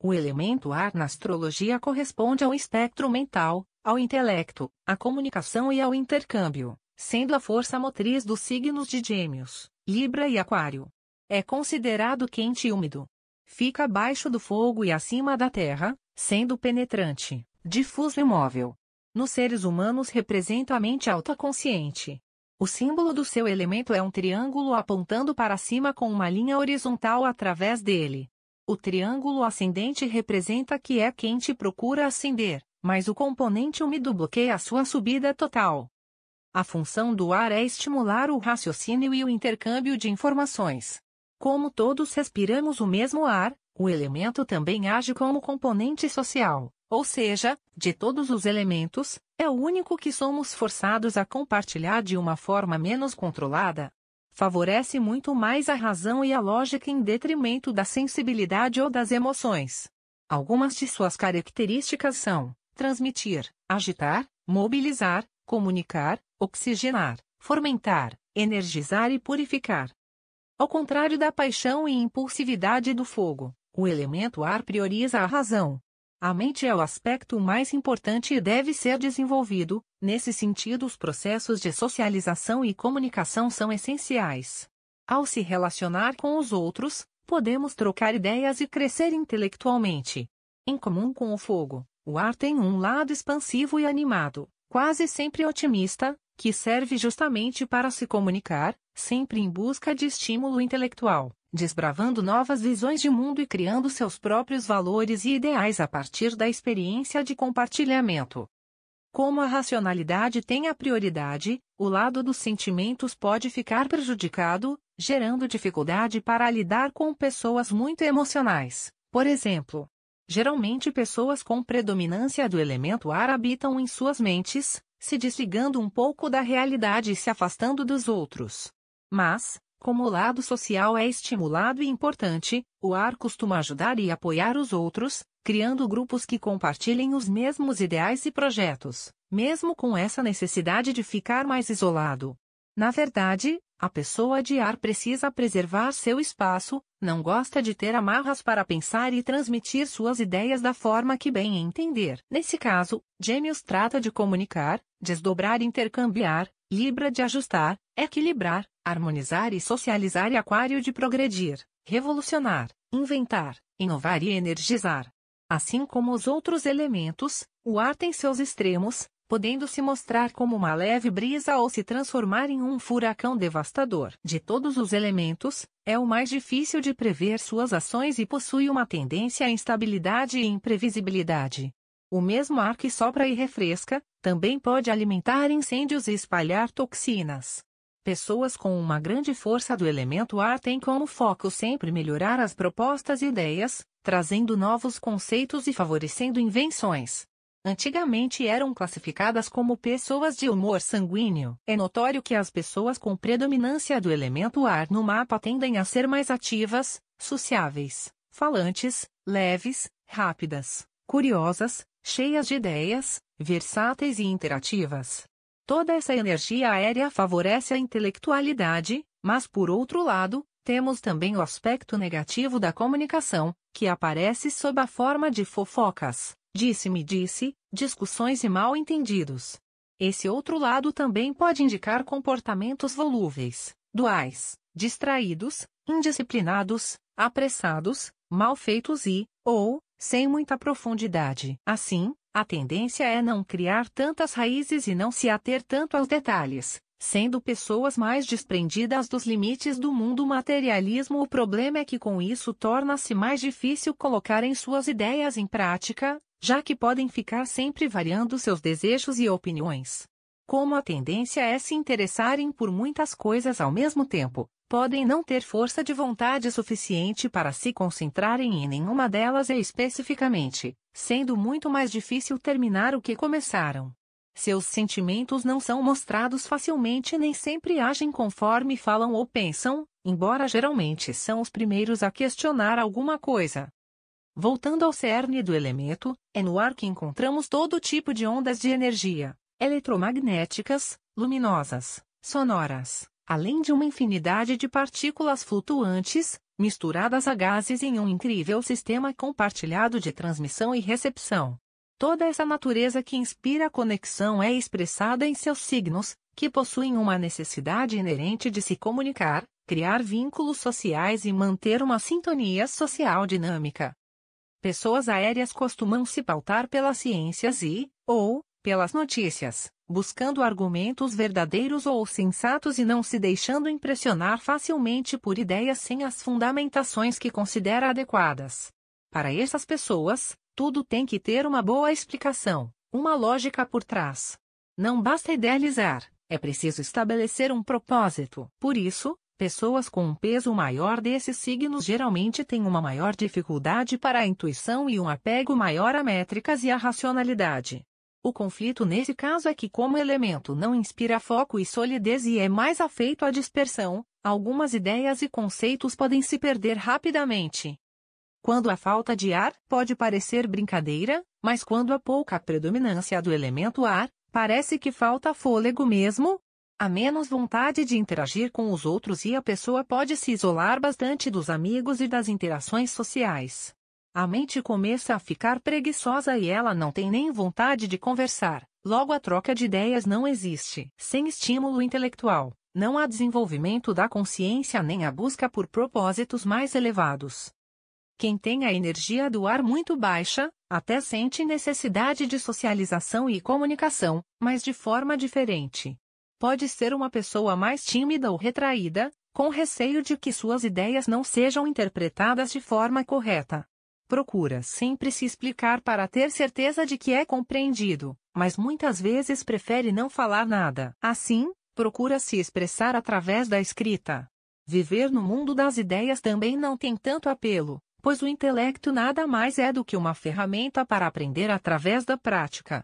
O elemento ar na astrologia corresponde ao espectro mental, ao intelecto, à comunicação e ao intercâmbio, sendo a força motriz dos signos de Gêmeos, Libra e Aquário. É considerado quente e úmido. Fica abaixo do fogo e acima da terra, sendo penetrante, difuso e móvel. Nos seres humanos representa a mente autoconsciente. O símbolo do seu elemento é um triângulo apontando para cima com uma linha horizontal através dele. O triângulo ascendente representa que é quente e procura ascender, mas o componente úmido bloqueia a sua subida total. A função do ar é estimular o raciocínio e o intercâmbio de informações. Como todos respiramos o mesmo ar, o elemento também age como componente social, ou seja, de todos os elementos, é o único que somos forçados a compartilhar de uma forma menos controlada, favorece muito mais a razão e a lógica em detrimento da sensibilidade ou das emoções. Algumas de suas características são transmitir, agitar, mobilizar, comunicar, oxigenar, fomentar, energizar e purificar. Ao contrário da paixão e impulsividade do fogo, o elemento ar prioriza a razão. A mente é o aspecto mais importante e deve ser desenvolvido, Nesse sentido, os processos de socialização e comunicação são essenciais. Ao se relacionar com os outros, podemos trocar ideias e crescer intelectualmente. Em comum com o fogo, o ar tem um lado expansivo e animado, quase sempre otimista, que serve justamente para se comunicar, sempre em busca de estímulo intelectual, desbravando novas visões de mundo e criando seus próprios valores e ideais a partir da experiência de compartilhamento. Como a racionalidade tem a prioridade, o lado dos sentimentos pode ficar prejudicado, gerando dificuldade para lidar com pessoas muito emocionais, por exemplo. Geralmente, pessoas com predominância do elemento ar habitam em suas mentes, se desligando um pouco da realidade e se afastando dos outros. Mas, como o lado social é estimulado e importante, o ar costuma ajudar e apoiar os outros, criando grupos que compartilhem os mesmos ideais e projetos, mesmo com essa necessidade de ficar mais isolado. Na verdade, a pessoa de ar precisa preservar seu espaço, não gosta de ter amarras para pensar e transmitir suas ideias da forma que bem entender. Nesse caso, Gêmeos trata de comunicar, desdobrar e intercambiar, Libra de ajustar, equilibrar, harmonizar e socializar e Aquário de progredir, revolucionar, inventar, inovar e energizar. Assim como os outros elementos, o ar tem seus extremos, podendo se mostrar como uma leve brisa ou se transformar em um furacão devastador. De todos os elementos, é o mais difícil de prever suas ações e possui uma tendência à instabilidade e imprevisibilidade. O mesmo ar que sopra e refresca, também pode alimentar incêndios e espalhar toxinas. Pessoas com uma grande força do elemento ar têm como foco sempre melhorar as propostas e ideias, trazendo novos conceitos e favorecendo invenções. Antigamente eram classificadas como pessoas de humor sanguíneo. É notório que as pessoas com predominância do elemento ar no mapa tendem a ser mais ativas, sociáveis, falantes, leves, rápidas, curiosas, cheias de ideias, versáteis e interativas. Toda essa energia aérea favorece a intelectualidade, mas por outro lado, temos também o aspecto negativo da comunicação, que aparece sob a forma de fofocas, disse-me disse, discussões e mal entendidos. Esse outro lado também pode indicar comportamentos volúveis, duais, distraídos, indisciplinados, apressados, mal feitos e, ou, sem muita profundidade. Assim, a tendência é não criar tantas raízes e não se ater tanto aos detalhes, sendo pessoas mais desprendidas dos limites do mundo materialismo. O problema é que com isso torna-se mais difícil colocarem suas ideias em prática, já que podem ficar sempre variando seus desejos e opiniões. Como a tendência é se interessarem por muitas coisas ao mesmo tempo, podem não ter força de vontade suficiente para se concentrarem em nenhuma delas e especificamente, sendo muito mais difícil terminar o que começaram. Seus sentimentos não são mostrados facilmente nem sempre agem conforme falam ou pensam, embora geralmente são os primeiros a questionar alguma coisa. Voltando ao cerne do elemento, é no ar que encontramos todo tipo de ondas de energia, eletromagnéticas, luminosas, sonoras, além de uma infinidade de partículas flutuantes, misturadas a gases em um incrível sistema compartilhado de transmissão e recepção. Toda essa natureza que inspira a conexão é expressada em seus signos, que possuem uma necessidade inerente de se comunicar, criar vínculos sociais e manter uma sintonia social dinâmica. Pessoas aéreas costumam se pautar pelas ciências e, ou, pelas notícias buscando argumentos verdadeiros ou sensatos e não se deixando impressionar facilmente por ideias sem as fundamentações que considera adequadas. Para essas pessoas, tudo tem que ter uma boa explicação, uma lógica por trás. Não basta idealizar, é preciso estabelecer um propósito. Por isso, pessoas com um peso maior desses signos geralmente têm uma maior dificuldade para a intuição e um apego maior a métricas e à racionalidade. O conflito nesse caso é que, como elemento, não inspira foco e solidez e é mais afeito à dispersão, algumas ideias e conceitos podem se perder rapidamente. Quando a falta de ar pode parecer brincadeira, mas quando há pouca predominância do elemento ar, parece que falta fôlego mesmo. Há menos vontade de interagir com os outros e a pessoa pode se isolar bastante dos amigos e das interações sociais. A mente começa a ficar preguiçosa e ela não tem nem vontade de conversar, logo a troca de ideias não existe. Sem estímulo intelectual, não há desenvolvimento da consciência nem a busca por propósitos mais elevados. Quem tem a energia do ar muito baixa, até sente necessidade de socialização e comunicação, mas de forma diferente. Pode ser uma pessoa mais tímida ou retraída, com receio de que suas ideias não sejam interpretadas de forma correta procura sempre se explicar para ter certeza de que é compreendido, mas muitas vezes prefere não falar nada. Assim, procura se expressar através da escrita. Viver no mundo das ideias também não tem tanto apelo, pois o intelecto nada mais é do que uma ferramenta para aprender através da prática.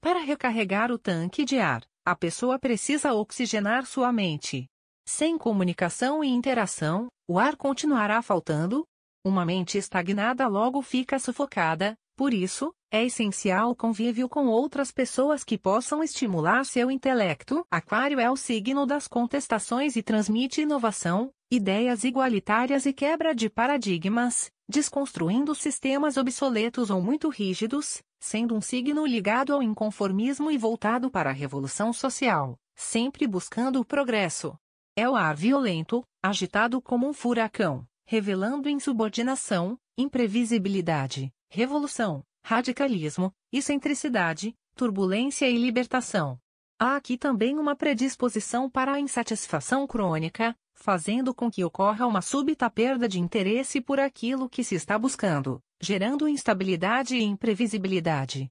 Para recarregar o tanque de ar, a pessoa precisa oxigenar sua mente. Sem comunicação e interação, o ar continuará faltando, uma mente estagnada logo fica sufocada, por isso, é essencial o convívio com outras pessoas que possam estimular seu intelecto. Aquário é o signo das contestações e transmite inovação, ideias igualitárias e quebra de paradigmas, desconstruindo sistemas obsoletos ou muito rígidos, sendo um signo ligado ao inconformismo e voltado para a revolução social, sempre buscando o progresso. É o ar violento, agitado como um furacão revelando insubordinação, imprevisibilidade, revolução, radicalismo, excentricidade, turbulência e libertação. Há aqui também uma predisposição para a insatisfação crônica, fazendo com que ocorra uma súbita perda de interesse por aquilo que se está buscando, gerando instabilidade e imprevisibilidade.